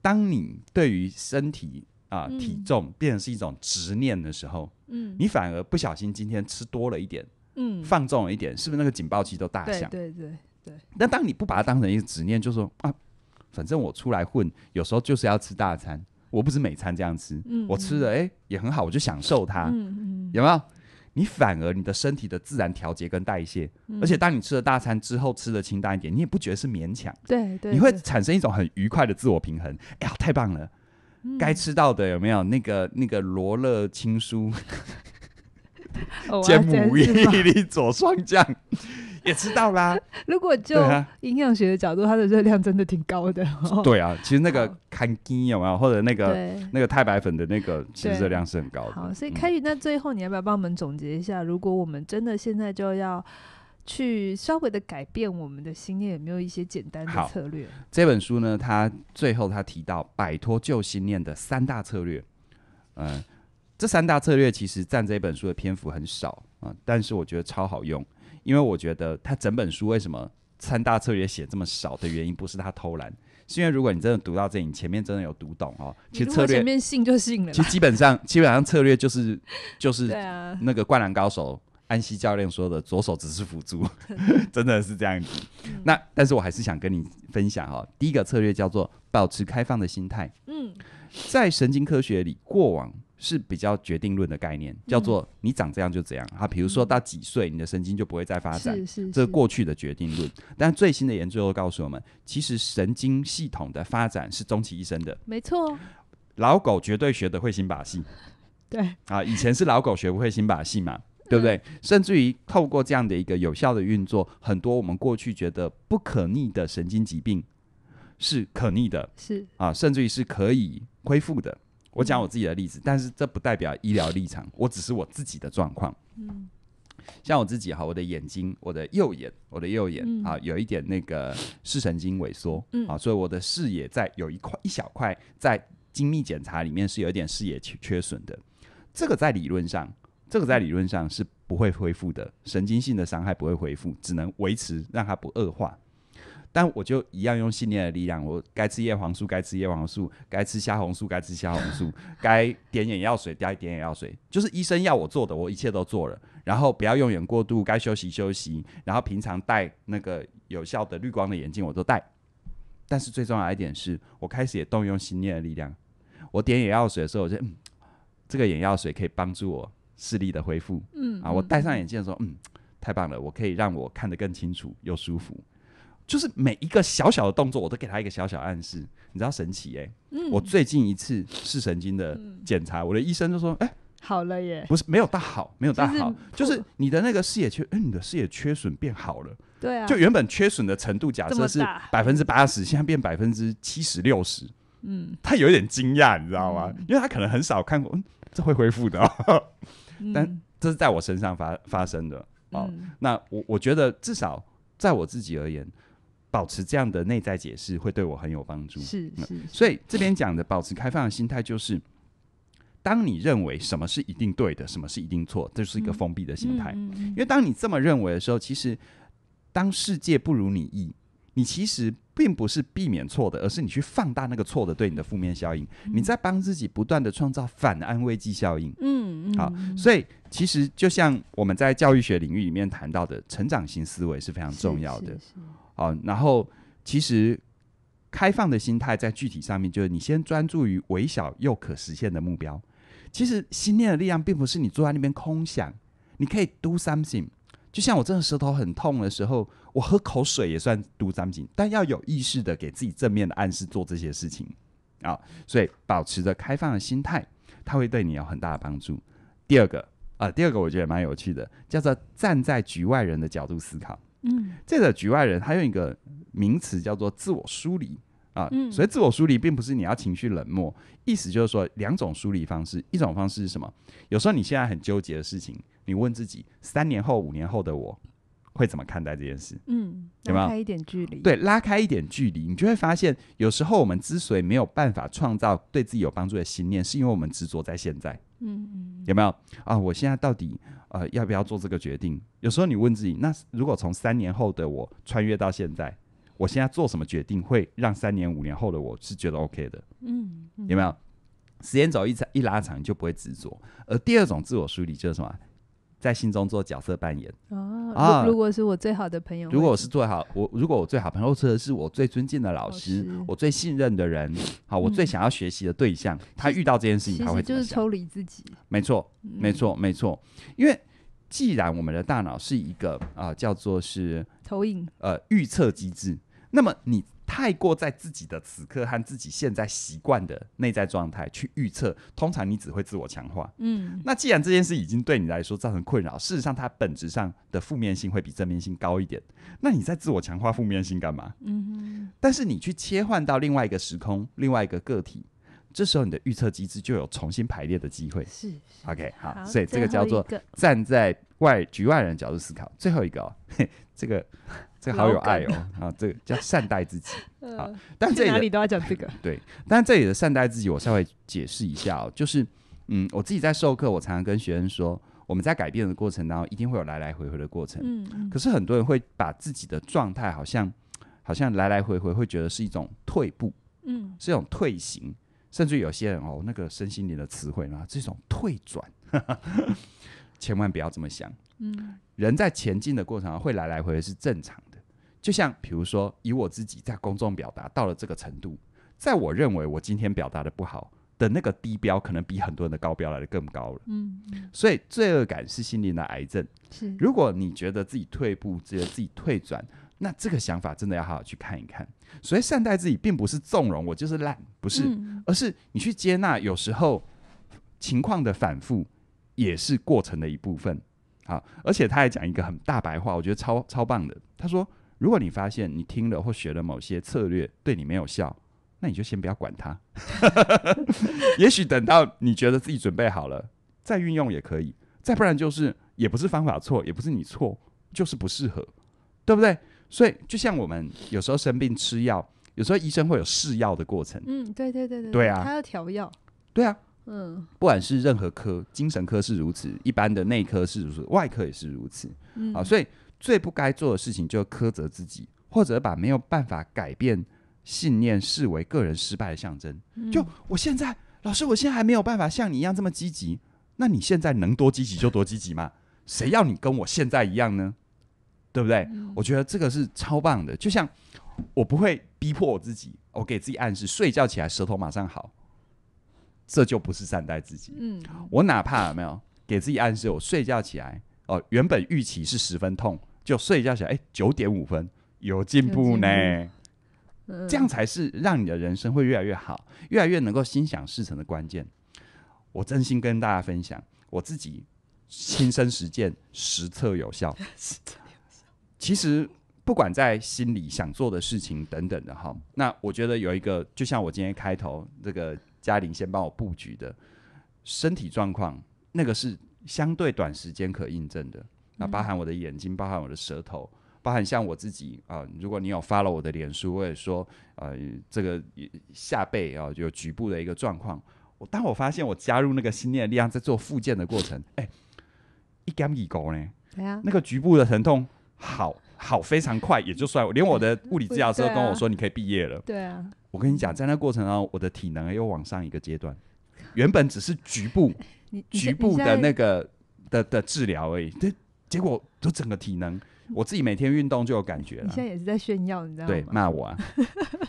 当你对于身体啊体重变成是一种执念的时候，嗯，你反而不小心今天吃多了一点，嗯，放纵了一点，是不是那个警报器都大响？对对对。对，那当你不把它当成一个执念，就说啊，反正我出来混，有时候就是要吃大餐，我不是每餐这样吃，我吃的哎也很好，我就享受它，有没有？你反而你的身体的自然调节跟代谢，而且当你吃了大餐之后，吃的清淡一点，你也不觉得是勉强，对对，你会产生一种很愉快的自我平衡。哎呀，太棒了，该吃到的有没有？那个那个罗勒青蔬，芥末意力左双酱。*laughs* 也知道啦。*laughs* 如果就营养学的角度，它的热量真的挺高的。*laughs* 对啊，其实那个干金有没有，或者那个那个太白粉的那个，其实热量是很高的。好，所以开宇，那最后你要不要帮我们总结一下？如果我们真的现在就要去稍微的改变我们的心念，有没有一些简单的策略？这本书呢，他最后他提到摆脱旧心念的三大策略。嗯，这三大策略其实占这本书的篇幅很少啊，但是我觉得超好用。因为我觉得他整本书为什么三大策略写这么少的原因，不是他偷懒，是因为如果你真的读到这里，你前面真的有读懂哦，其实策略前面信就信了。其实基本上基本上策略就是 *laughs* 就是那个灌篮高手安西教练说的左手只是辅助，*laughs* 真的是这样。子。那但是我还是想跟你分享哈，第一个策略叫做保持开放的心态。嗯，在神经科学里，过往。是比较决定论的概念，叫做你长这样就怎样。啊。比如说到几岁，你的神经就不会再发展，是是，这是过去的决定论。但最新的研究告诉我们，其实神经系统的发展是终其一生的。没错，老狗绝对学的会新把戏。对啊，以前是老狗学不会新把戏嘛，对不对？甚至于透过这样的一个有效的运作，很多我们过去觉得不可逆的神经疾病是可逆的，是啊，甚至于是可以恢复的。我讲我自己的例子，但是这不代表医疗立场，我只是我自己的状况。嗯，像我自己哈，我的眼睛，我的右眼，我的右眼啊，有一点那个视神经萎缩，啊，所以我的视野在有一块一小块在精密检查里面是有一点视野缺缺损的。这个在理论上，这个在理论上是不会恢复的，神经性的伤害不会恢复，只能维持让它不恶化。但我就一样用信念的力量，我该吃叶黄素，该吃叶黄素，该吃虾红素，该吃虾红素，该点眼药水，该点眼药水，就是医生要我做的，我一切都做了。然后不要用眼过度，该休息休息。然后平常戴那个有效的绿光的眼镜，我都戴。但是最重要一点是，我开始也动用信念的力量。我点眼药水的时候，我就嗯，这个眼药水可以帮助我视力的恢复。嗯，啊，我戴上眼镜的时候，嗯，太棒了，我可以让我看得更清楚又舒服。就是每一个小小的动作，我都给他一个小小暗示。你知道神奇哎！我最近一次视神经的检查，我的医生就说：“哎，好了耶！”不是没有大好，没有大好，就是你的那个视野缺，哎，你的视野缺损变好了。对啊，就原本缺损的程度，假设是百分之八十，现在变百分之七十六十。嗯，他有一点惊讶，你知道吗？因为他可能很少看过，嗯、这会恢复的。*laughs* 但这是在我身上发发生的哦，那我我觉得至少在我自己而言。保持这样的内在解释会对我很有帮助。是是，所以这边讲的保持开放的心态，就是当你认为什么是一定对的，什么是一定错，这是一个封闭的心态。因为当你这么认为的时候，其实当世界不如你意，你其实并不是避免错的，而是你去放大那个错的对你的负面效应。你在帮自己不断的创造反安慰剂效应。嗯嗯。好，所以其实就像我们在教育学领域里面谈到的，成长型思维是非常重要的。啊，然后其实开放的心态在具体上面就是你先专注于微小又可实现的目标。其实心念的力量并不是你坐在那边空想，你可以 do something。就像我这个舌头很痛的时候，我喝口水也算 do something，但要有意识的给自己正面的暗示做这些事情啊。所以保持着开放的心态，它会对你有很大的帮助。第二个啊，第二个我觉得蛮有趣的，叫做站在局外人的角度思考。嗯，这个局外人，他用一个名词叫做自我疏离啊。嗯。所以，自我疏离并不是你要情绪冷漠，意思就是说，两种疏离方式，一种方式是什么？有时候你现在很纠结的事情，你问自己，三年后、五年后的我会怎么看待这件事？嗯，有没有？一点距离。对，拉开一点距离，你就会发现，有时候我们之所以没有办法创造对自己有帮助的信念，是因为我们执着在现在。嗯嗯。有没有啊？我现在到底？呃，要不要做这个决定？有时候你问自己，那如果从三年后的我穿越到现在，我现在做什么决定会让三年、五年后的我是觉得 OK 的？嗯，有没有？时间轴一长一拉长，就不会执着。而第二种自我梳理就是什么？在心中做角色扮演哦啊！如果是我最好的朋友，如果我是最好我如果我最好朋友或者是我最尊敬的老师，我最信任的人，好，我最想要学习的对象，他遇到这件事情，他会就是抽离自己，没错，没错，没错，因为既然我们的大脑是一个啊叫做是投影呃预测机制，那么你。太过在自己的此刻和自己现在习惯的内在状态去预测，通常你只会自我强化。嗯，那既然这件事已经对你来说造成困扰，事实上它本质上的负面性会比正面性高一点。那你在自我强化负面性干嘛？嗯但是你去切换到另外一个时空、另外一个个体，这时候你的预测机制就有重新排列的机会。是，OK，好，所以这个叫做站在外局外人角度思考。最后一个哦，嘿 *laughs* 这个。这好有爱哦啊，这个叫善待自己啊。*laughs* 但这里都要讲这个 *laughs* 对，但这里的善待自己，我稍微解释一下哦。就是嗯，我自己在授课，我常常跟学生说，我们在改变的过程当中，一定会有来来回回的过程。嗯，可是很多人会把自己的状态，好像好像来来回回，会觉得是一种退步，嗯，是一种退行，甚至有些人哦，那个身心灵的词汇呢，是一种退转。*laughs* 千万不要这么想。嗯，人在前进的过程会来来回回是正常。就像比如说，以我自己在公众表达到了这个程度，在我认为我今天表达的不好的那个低标，可能比很多人的高标来的更高了。嗯所以罪恶感是心灵的癌症。是。如果你觉得自己退步，觉得自己退转，那这个想法真的要好好去看一看。所以善待自己，并不是纵容我就是烂，不是，而是你去接纳有时候情况的反复，也是过程的一部分。好，而且他还讲一个很大白话，我觉得超超棒的。他说。如果你发现你听了或学了某些策略对你没有效，那你就先不要管它。*laughs* 也许等到你觉得自己准备好了，再运用也可以。再不然就是也不是方法错，也不是你错，就是不适合，对不对？所以就像我们有时候生病吃药，有时候医生会有试药的过程。嗯，对对对对，对啊，他要调药。对啊，嗯，不管是任何科，精神科是如此，一般的内科是如此，外科也是如此。啊，所以。最不该做的事情就苛责自己，或者把没有办法改变信念视为个人失败的象征。就我现在，老师，我现在还没有办法像你一样这么积极，那你现在能多积极就多积极嘛？谁要你跟我现在一样呢？对不对？我觉得这个是超棒的。就像我不会逼迫我自己，我给自己暗示：睡觉起来舌头马上好，这就不是善待自己。嗯，我哪怕有没有给自己暗示，我睡觉起来哦，原本预期是十分痛。就睡一觉起来，哎，九点五分有进步呢，这样才是让你的人生会越来越好，越来越能够心想事成的关键。我真心跟大家分享，我自己亲身实践，实测有效。*laughs* 实测有效。其实不管在心里想做的事情等等的哈，那我觉得有一个，就像我今天开头这个嘉玲先帮我布局的，身体状况，那个是相对短时间可印证的。那包含我的眼睛，包含我的舌头，包含像我自己啊。如果你有发了我的脸书，我也说，呃，这个下背啊，有局部的一个状况。我当我发现我加入那个心念的力量，在做复健的过程，哎，一干一勾呢，对啊，那个局部的疼痛，好好非常快，也就算连我的物理治疗师都跟我说，你可以毕业了。对啊，我跟你讲，在那过程中，我的体能又往上一个阶段，原本只是局部，*laughs* 局部的那个的的治疗而已，结果就整个体能，我自己每天运动就有感觉了。你现在也是在炫耀，你知道吗？对，骂我啊。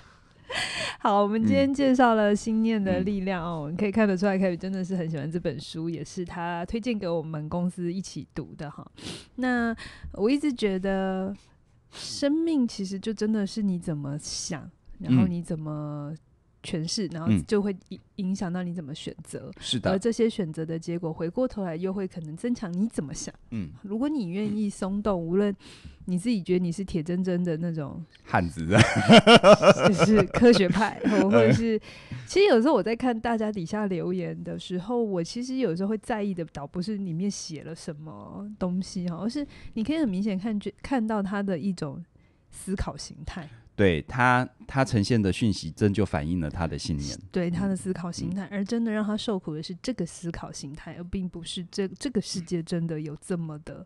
*laughs* 好，我们今天介绍了心念的力量哦，你可以看得出来，凯比真的是很喜欢这本书，也是他推荐给我们公司一起读的哈。那我一直觉得，生命其实就真的是你怎么想，然后你怎么。诠释，然后就会影响到你怎么选择。是的，而这些选择的结果，回过头来又会可能增强你怎么想。嗯，如果你愿意松动，无论你自己觉得你是铁铮铮的那种汉子，是科学派，*laughs* 或者是，其实有时候我在看大家底下留言的时候，我其实有时候会在意的倒不是里面写了什么东西，而是你可以很明显看觉看到他的一种思考形态。对他，他呈现的讯息真就反映了他的信念，对他的思考心态，而真的让他受苦的是这个思考心态，而并不是这这个世界真的有这么的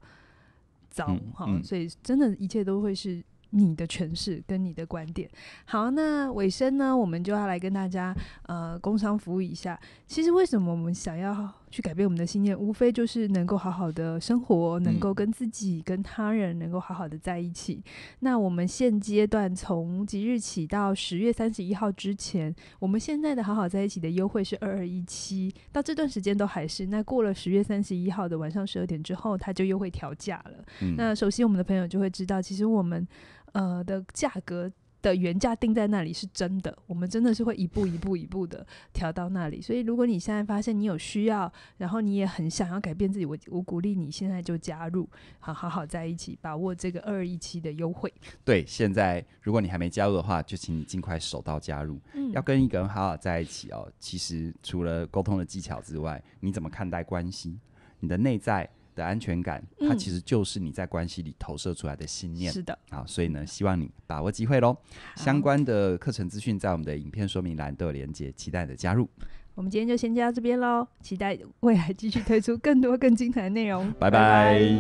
糟哈。所以，真的，一切都会是你的诠释跟你的观点。好，那尾声呢，我们就要来跟大家呃，工商服务一下。其实，为什么我们想要？去改变我们的信念，无非就是能够好好的生活，能够跟自己、跟他人能够好好的在一起。那我们现阶段从即日起到十月三十一号之前，我们现在的好好在一起的优惠是二二一七，到这段时间都还是。那过了十月三十一号的晚上十二点之后，它就又会调价了。那首先，我们的朋友就会知道，其实我们呃的价格。的原价定在那里是真的，我们真的是会一步一步一步的调到那里。所以，如果你现在发现你有需要，然后你也很想要改变自己，我我鼓励你现在就加入，好好好在一起，把握这个二二一七的优惠。对，现在如果你还没加入的话，就请你尽快手到加入。嗯，要跟一个人好好在一起哦，其实除了沟通的技巧之外，你怎么看待关系？你的内在？的安全感，它其实就是你在关系里投射出来的信念。是的，啊，所以呢，希望你把握机会喽。相关的课程资讯在我们的影片说明栏都有连接，期待你的加入。我们今天就先加到这边喽，期待未来继续推出更多更精彩的内容。拜拜。